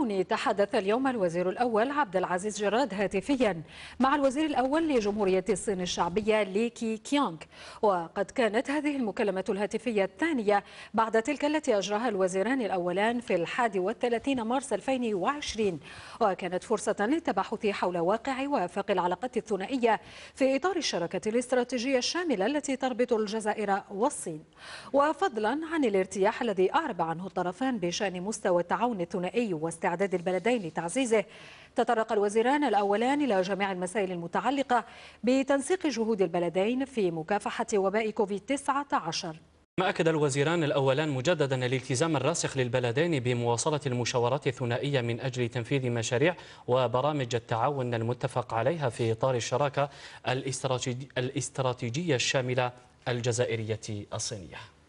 العوني تحدث اليوم الوزير الأول عبد العزيز جراد هاتفيا مع الوزير الأول لجمهورية الصين الشعبية ليكي كيانغ وقد كانت هذه المكالمة الهاتفية الثانية بعد تلك التي أجراها الوزيران الأولان في الحادي والثلاثين مارس 2020 وكانت فرصة للتباحث حول واقع وافق العلاقات الثنائية في إطار الشراكة الاستراتيجية الشاملة التي تربط الجزائر والصين وفضلا عن الارتياح الذي أعرب عنه الطرفان بشأن مستوى التعاون الثنائي واستع استعداد البلدين لتعزيزه تطرق الوزيران الأولان إلى جميع المسائل المتعلقة بتنسيق جهود البلدين في مكافحة وباء كوفيد-19 ما أكد الوزيران الأولان مجددا الالتزام الراسخ للبلدين بمواصلة المشاورات الثنائية من أجل تنفيذ مشاريع وبرامج التعاون المتفق عليها في إطار الشراكة الاستراتيجية الشاملة الجزائرية الصينية